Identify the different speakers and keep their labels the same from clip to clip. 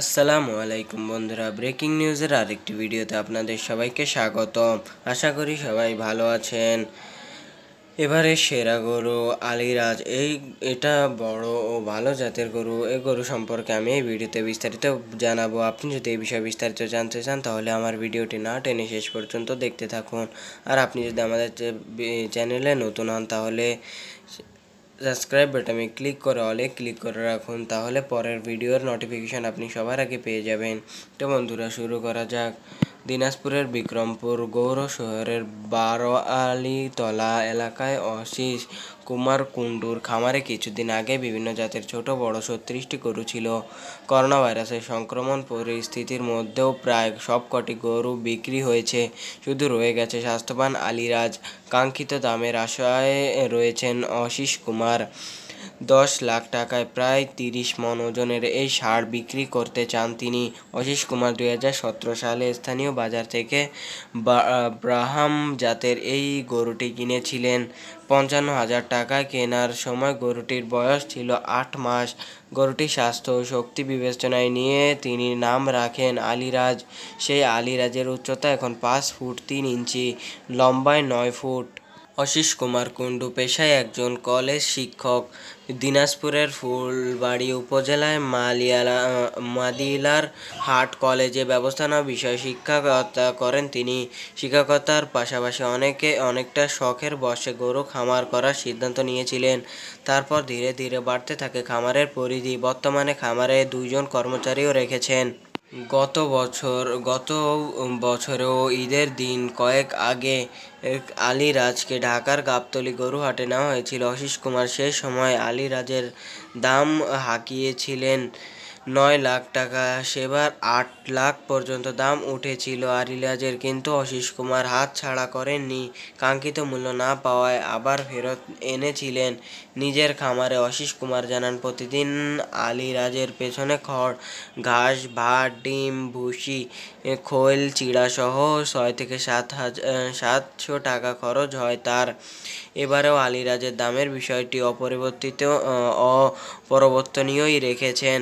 Speaker 1: আসসালামু আলাইকুম বন্ধুরা ব্রেকিং নিউজের আরেকটি ভিডিওতে আপনাদের সবাইকে স্বাগতম আশা করি সবাই ভালো আছেন এবারে সেরা গরু আলিরাজ এই এটা বড় ও ভালো জাতের গরু এই গরু সম্পর্কে আমি এই ভিডিওতে বিস্তারিত জানাবো আপনি যদি এই বিষয়ে বিস্তারিত জানতে চান তাহলে আমার ভিডিওটি না টেনে শেষ পর্যন্ত দেখতে থাকুন আর আপনি যদি আমাদের চ্যানেলে নতুন হন তাহলে সাবস্ক্রাইব বাটনে ক্লিক করে অলে ক্লিক করে রাখুন তাহলে পরের ভিডিওর নোটিফিকেশান আপনি সবার আগে পেয়ে যাবেন তো বন্ধুরা শুরু করা যাক দিনাজপুরের বিক্রমপুর গৌর শহরের বারোয়ালিতলা এলাকায় অশীষ কুমার কুণ্ডুর খামারে কিছুদিন আগে বিভিন্ন জাতের ছোট বড় ছত্রিশটি গরু ছিল করোনা ভাইরাসের সংক্রমণ পরিস্থিতির মধ্যেও প্রায় সবকটি গরু বিক্রি হয়েছে শুধু রয়ে গেছে স্বাস্থ্যবান আলিরাজ কাঙ্ক্ষিত দামের আশায় রয়েছেন অশীষ কুমার দশ লাখ টাকায় প্রায় তিরিশ মন ওজনের এই সার বিক্রি করতে চান তিনি অশীষ কুমার দুই সালে স্থানীয় বাজার থেকে ব্রাহাম জাতের এই গরুটি কিনেছিলেন পঞ্চান্ন হাজার টাকা কেনার সময় গরুটির বয়স ছিল আট মাস গরুটির স্বাস্থ্য ও শক্তি বিবেচনায় নিয়ে তিনি নাম রাখেন আলিরাজ সেই আলিরাজের উচ্চতা এখন পাঁচ ফুট তিন ইঞ্চি লম্বায় নয় ফুট অশীষ কুমার কুণ্ডু পেশায় একজন কলেজ শিক্ষক দিনাজপুরের ফুলবাড়ি উপজেলায় মালিয়ালা মাদিলার হাট কলেজে ব্যবস্থাপনা বিষয়ে শিক্ষকতা করেন তিনি শিক্ষকতার পাশাপাশি অনেকে অনেকটা শখের বসে গরু খামার করার সিদ্ধান্ত নিয়েছিলেন তারপর ধীরে ধীরে বাড়তে থাকে খামারের পরিধি বর্তমানে খামারে দুইজন কর্মচারীও রেখেছেন গত বছর গত বছরেও ঈদের দিন কয়েক আগে আলিরাজকে ঢাকার গাবতলী গরুহাটে নেওয়া হয়েছিল আশিস কুমার সে সময় আলিরাজের দাম হাঁকিয়েছিলেন নয় লাখ টাকা সেবার আট লাখ পর্যন্ত দাম উঠেছিল আরিলাজের কিন্তু অশীষ কুমার হাত ছাড়া করেননি কাঙ্ক্ষিত মূল্য না পাওয়ায় আবার ফেরত এনেছিলেন নিজের খামারে অশীষ কুমার জানান প্রতিদিন আলিরাজের পেছনে খড় ঘাস ভাত ডিম ভুসি খোল চিড়াসহ ছয় থেকে সাত হাজার সাতশো টাকা খরচ হয় তার এবারেও আলিরাজের দামের বিষয়টি অপরিবর্তিত অপরিবর্তনীয়ই রেখেছেন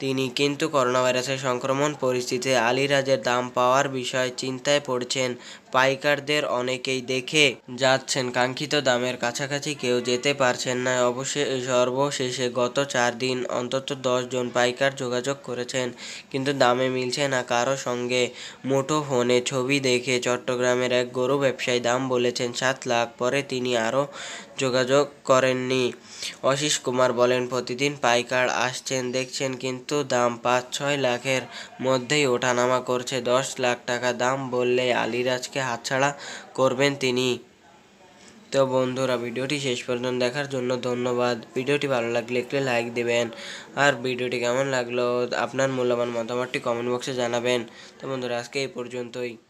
Speaker 1: তিনি তিনি কিন্তু করোনাভাইরাসের সংক্রমণ পরিস্থিতিতে রাজের দাম পাওয়ার বিষয়ে চিন্তায় পড়ছেন পাইকারদের অনেকেই দেখে যাচ্ছেন কাঙ্ক্ষিত দামের কাছাকাছি কেউ যেতে পারছেন না অবশ্যই সর্বশেষে গত চার দিন অন্তত জন পাইকার যোগাযোগ করেছেন কিন্তু দামে মিলছে না কারো সঙ্গে মুঠো ফোনে ছবি দেখে চট্টগ্রামের এক গরু ব্যবসায়ী দাম বলেছেন সাত লাখ পরে তিনি আরও যোগাযোগ করেননি অশীষ কুমার বলেন প্রতিদিন পাইকার আসছেন দেখছেন কিন্তু দাম পাঁচ ছয় লাখের মধ্যেই ওঠানামা করছে দশ লাখ টাকা দাম বললে আলিরাজকে থেকে হাতছাড়া করবেন তিনি তো বন্ধুরা ভিডিওটি শেষ পর্যন্ত দেখার জন্য ধন্যবাদ ভিডিওটি ভালো লাগলে একটু লাইক দেবেন আর ভিডিওটি কেমন লাগলো আপনার মূল্যবান মতামতটি কমেন্ট বক্সে জানাবেন তো বন্ধুরা আজকে এই পর্যন্তই